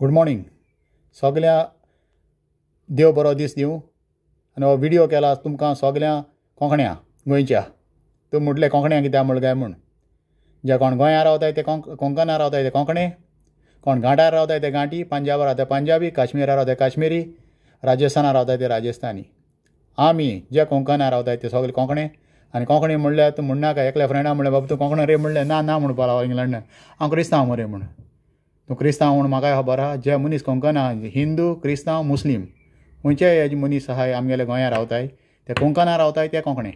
good morning सगल्या देव बरो दीस दिवं आनी हो व्हिडियो केला तुमकां सगल्या कोंकण्या गोंयच्या तूं म्हटलें कोंकण्या कित्याक म्हण काय म्हूण जे कोण गोया रावताय ते कोंक रावताय ते कोंकणे कोण घाटार रावताय ते घाटी पंजाबार रावताय पंजाबी काश्मीरार रावताय काश्मीरी राजस्थानार रावताय ते राजस्थानी आमी जे कोंकणा रावताय ते सगळे कोंकणे आनी कोंकणी म्हणल्यार तूं काय एकल्या फ्रेंडा म्हणलें बाबा तूं कोंकणी रे म्हणलें ना ना म्हणपाक लागलो इंग्लंडान हांव क्रिस्तांव मरे म्हूण तूं क्रिस्तांव म्हूण म्हाकाय खबर आहा जे मनीस कोंकणा हिंदू क्रिस्तांव मुस्लीम हे जे मनीस आहाय आमगेल्या गोंयांत रावताय ते कोंकणा रावताय ते कोंकणे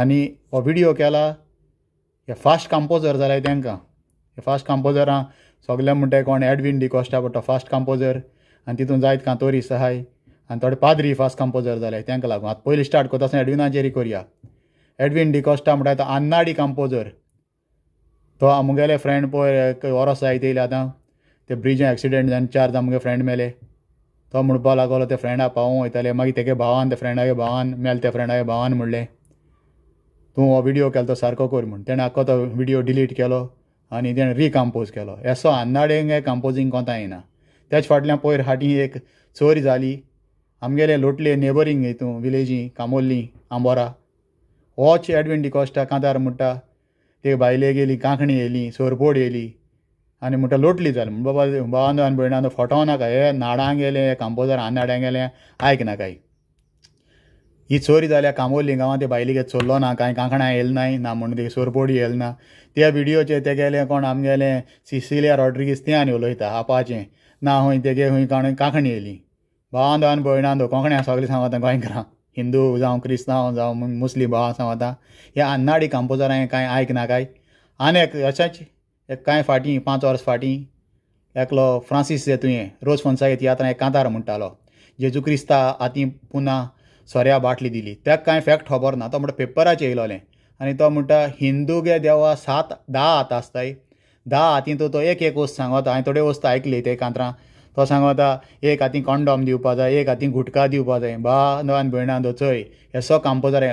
आनी हो व्हिडियो केला हे फास्ट कंपोजर जालाय तांकां हे फास्ट कंपोजरां सगले म्हणटाय कोण एडवीन डिकॉस्टा पडटा फास्ट कंपोजर आनी तितून जायत कांतोरीस सहाय आनी थोडे पाद्री फास्ट कंपोजर जाले तांकां लागून आतां पयलीं स्टार्ट करता आसतना एडविनाचेरी करया एडवीन कॉस्टा म्हणटा तो आन्नाडी कंपोजर तो आमगेले फ्रेंड पळय वरस जायत येयले आतां ते ब्रिजान एक्सिडेंट जावन चार जाण आमगे फ्रेंड मेले तो म्हणपा लागलो ते फ्रेंडा पावूं वयताले मागीर तेगे भावान ते फ्रेंडागे भावान मेल ते फ्रेंडागे भावान म्हणलें तूं हो व्हिडियो केलो तो सारको कर म्हूण तेणें आख्खो तो व्हिडियो डिलीट केलो आनी तेणें रिकम्पोज केलो एसो आन्नाडेंगे कंपोजींग कोता येना तेच फाटल्यान पयर हाटी एक चोरी जाली आमगेले लोटले नेबरींग हितूं विलेजी कामोर्ली आंबोरा होच एडवेंटी डिकोस्टा कांतार म्हणटा ते बायले गेली कांकणी येयली सोरपोड येयली आनी म्हणटा लोटली जाली म्हण बाबा भावान भयणान फोटो नाका हे नाडांक गेलें कांपोजार आनाड्यांक गेलें आयक ना काय ही चोरी जाल्या कामोली गांवांत ते बायलेगे चोरलो ना कांय कांकणां येल नाय ना म्हणून ते सोरपोडी येल ना त्या व्हिडियोचे ते गेले कोण आमगेले सिसिलिया रॉड्रिगीस ते आनी उलयता आपाचे ना खंय तेगे हूंय कांकणी येयली भावान कोंकणी कोंकण्या सगळें सांगता गोंयकारां हिंदू जावं क्रिस्तांव जावं मुस्लीम भाव आसा वता ह्या अन्नाडी हांवें कांय आयकना काय एक अशेंच कांय फाटीं पांच वर्स फाटीं एकलो फ्रांसीस जे तुवें रोज फॉन्सागे तियात्रां एक कांतार म्हणटालो जेजू क्रिस्ता हाती पुना सोऱ्या बाटली दिली ताका कांय फॅक्ट खबर ना तो म्हणटा पेपराचेर येयलोलें आनी तो म्हणटा हिंदू गे देवा सात धा हात आसताय धा हातीं तो एक एक वस्त सांगता हांवें थोडे वस्त आयकली ते कांतरां तो सांगता एक हातीन कोंडोम दिवपा जाय एक हातीन घुटका दिवपा जाय बांदवान भयणां चय हे सो कांपोजार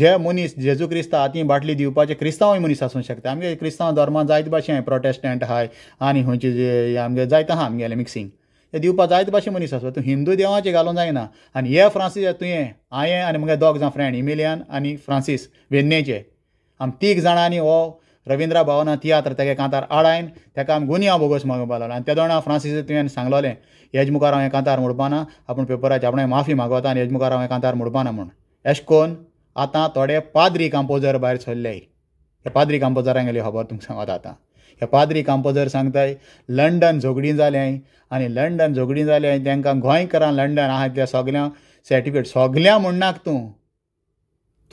जे मनीस जेजू क्रिस्ता हातीं बाटली दिवपाचे क्रिस्तांवूय मनीस आसूं शकता आमगे क्रिस्तांव धर्मा जायत भाशेन प्रोटेस्टंट हाय आनी खंयचे जे आमगे जायत आहा आमगेलें मिक्सींग ते दिवपा जायत भाशे मनीस आसा तूं हिंदू देवाचे घालूं जायना आनी हे फ्रांसीस तुवें हांयें आनी मगे दोग जावं फ्रेंड इमिलियान आनी फ्रांसीस वेन्नेचे आमी तीग जाणांनी हो रविंद्र भावना तियात्र तेगे कांतार आडायन तेका आमी बोगस बोगोस मागोवपा लागलो आनी त्या दोणा फ्रांसीस तुवें सांगलोलें हेज मुखार हांवें कांतार मोडपाना आपूण पेपराचे आपणें माफी मागवता आनी हेज मुखार हांवें कांतार मोडपाना म्हूण एश कोन आतां थोडे पाद्री कंपोजर भायर सरले हे पाद्री कांपोजरांक गेली खबर तुमकां सांगता आतां हे पाद्री कंपोजर सांगताय लंडन झोगडी जालें आनी लंडन झोगडी जालें तेंकां गोंयकारां लंडन आहा त्या सगल्यां सर्टिफिकेट सगल्यां नाक तूं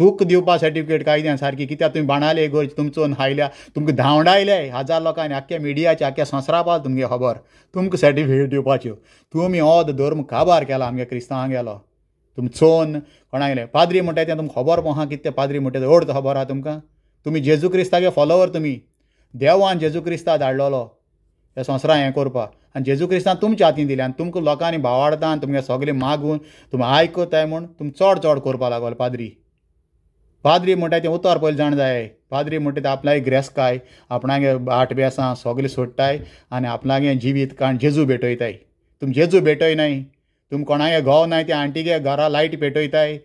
तूक दिवपा सर्टिफिकेट कायद्यान सारकी कित्याक तुमी बाणाले गोंयचे तुमचोन हायल्या तुमकां धावडायले हजार लोकांनी आख्या मिडियाचे आख्या संस्रापाल तुमगे खबर तुमकां सर्टिफिकेट दिवपाच्यो तुमी ओद धर्म काबार केला आमगे क्रिस्तांव गेलो तुम चोन कोणागेले पाद्री म्हणटा तें तुमकां खबर पोहा कितें पाद्री म्हणटा ओड खबर आहा तुमकां तुमी जेजू क्रिस्तागे फॉलोवर तुमी देवान जेजू क्रिस्ता धाडलोलो ह्या संवसारां हें करपा आनी जेजू क्रिस्तान तुमच्या हातीन दिल्या आनी तुमकां लोकांनी भावाडता आनी तुमगे सगळें मागून तुमी आयकताय म्हूण तुमी चड चड कोरपा लागलो पाद्री पाद्री म्हणटा तें उतार पयलीं जाण जाय पाद्री म्हणटा तें आपणागे ग्रेस्ताय आपणागे आठ बेसां सोगलीं सोडटाय आनी आपणागे जिवीत काण जेजू भेटयताय तुमी जेजू भेटयनाय तुमी कोणागे घोव नाय ते आंटीगे घरा लायट पेटयताय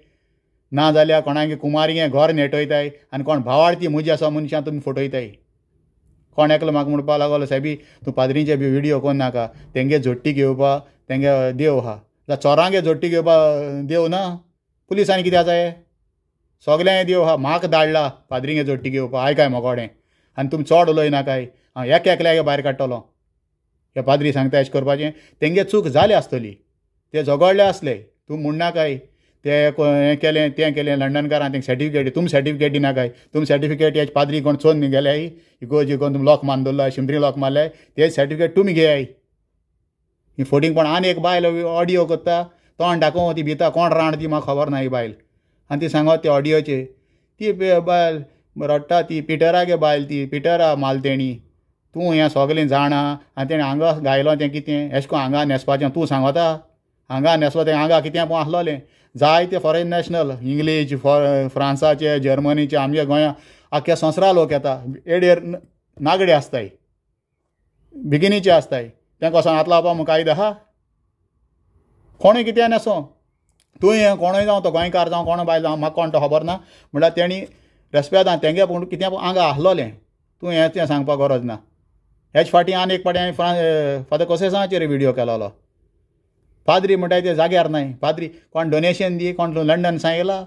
ना जाल्यार कोणागे कुमारीगे घर नेटयताय आनी कोण भावार्थी म्हजी आसा मनशां तुमी फटयताय कोण एकलो म्हाका म्हणपाक लागलो सायबी तूं पाद्रींचे बी व्हिडियो कोन्न नाका तेंगे झोट्टी घेवपा तेंगे देव आहा जाल्यार चोरांगे झोट्टी घेवपा देव ना पुलिसांनी कितें जाय सोगलें दियो म्हाका धाडला पाद्रींगे जोडटी घेवपा आय काय मोगोडें आनी तुमी चोड उलयना काय हांव एक बाहेर भायर काडटलो हे पाद्री सांगता अशें करपाचें तेंगे चूक जाली आसतली ते झगडले आसले तूं म्हणना काय ते हें केलें तें केलें लंडनकारां ते सर्टिफिकेट तुमी सर्टिफिकेट दिना काय तुम सर्टिफिकेट हेजे पाद्री कोण चोन गेले इगोज इगोन तुमी लॉक मान शिमरी लॉक मारले ते सर्टिफिकेट तुमी घेयाय ही पण आनी एक बायल ऑडियो करता तोंड दाखोवन ती भिता कोण राण ती म्हाका खबर ना ही बायल आनी ती सांगो ते ऑडिओचे ती बायल रडटा ती पिटरा गे बायल ती पिटरा मालतेणी तूं हें सगलें जाणा आनी तेणें हांगा गायलो तें कितें एशें करून हांगा न्हेसपाचें तूं सांगता हांगा न्हेसलो तें हांगा कितें पूण आसलोलें जायते फॉरेन नॅशनल इंग्लीश फॉर फ्रांसाचे जर्मनीचे आमच्या गोंया आख्या संसरा लोक येता एडेर नागडे आसताय बिगिनीचे आसताय तें कसो हात बाबा कोणी कायदो आहा कोणूय कितें नेसो तुवें कोणूय जावं तो गोंयकार जावं कोण बायल जावं म्हाका कोण तो खबर ना म्हणल्यार तेणी रेस्पेदान तेंगे पूण कितें आंगा आहलोलें तूं हें तें सांगपाक गरज ना हेच फाटी आनी एक फाटी हांवें फ्रांस फादर कोसेसांचेर व्हिडियो केलोलो पाद्री म्हणटाय ते जाग्यार न्हय पाद्री कोण डोनेशन दी कोण लंडन सांगला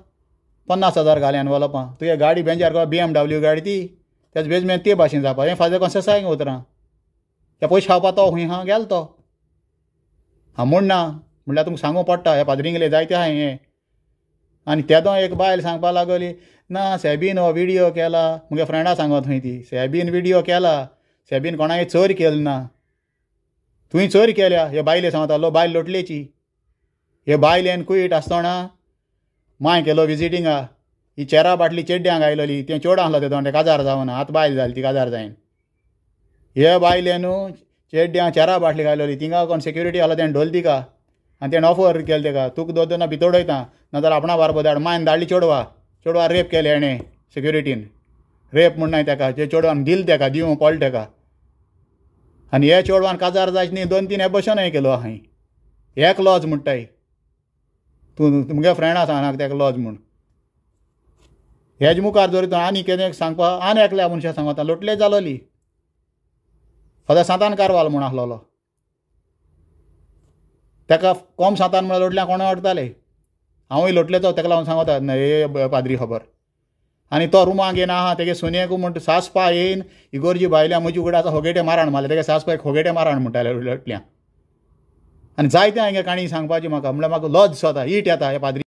पन्नास हजार घाल्यान वलपां तुगे गाडी बेंजार बी एम डब्ल्यू गाडी ती त्याच मेन ते भाशेन जावपा हें फादर कोसेसांक उतरां ते पयशे खावपा तो खूंय हा गेल तो हांव म्हूण ना म्हणल्यार तुमकां सांगू पडटा हे पाद्रिंगले जायते आहा हे आनी तेदो एक बायल सांगपा लागली ना सॅबीन हो विडियो केला मुगे फ्रेंडा सांगो थंय ती सॅबीन विडियो केला सॅबीन कोणाय चोर केल ना तुवें चोर केल्या हे बायले सांगतालो बायल लोटलेची हे बायलेन कुईट आसतना मांय केलो विजिटिंगा ही चेरा बाटली चेड्ड्यांक आयलोली तें चेडो आसलो ते दोंडे काजार जावना आतां बायल जाली ती काजार जायन हे बायलेन चेड्ड्यां चेरा बाटली घालोली तिंगा कोण सेक्युरिटी आसलो तेणें ढोल तिका आनी तेणें ऑफर केलें तेका तुका दोन दोना उडयता नाजाल्यार आपणा बारबो धाड मायन धाडली चेडवा चेडवा रेप केलें हेणें सिक्युरिटीन रेप म्हूण नाय तेका जे चेडवान दिल तेका दिवं पडलें तेका आनी हे चेडवान काजार जाय न्ही दोन तीन हे केलो हाय एक लॉज म्हणटाय तूं तुमगे फ्रेंडा सांगनाक तेका लॉज म्हूण हेज मुखार जर तूं आनी कितें सांगपा आनी एकल्या मनशां सांगता लोटले जालोली फदा सांतान कारवाल म्हूण आसलोलो ताका कोम सातान म्हळ्यार लोटल्या कोणा अडटाले हांवूय लोटलेचो ताका लागून सांगता हे पाद्री खबर आनी तो रुमाक येना आहा तेगे सुनेकू म्हणटा सासपा येन इगोरजी बायल्या म्हजी उगडा आसा होगेटे मारण मारले तेगे एक होगेटे मारण म्हणटाले लोटल्या आनी जायते हांगे काणी सांगपाची म्हाका म्हणल्यार म्हाका लज जाता ईट येता हे पाद्री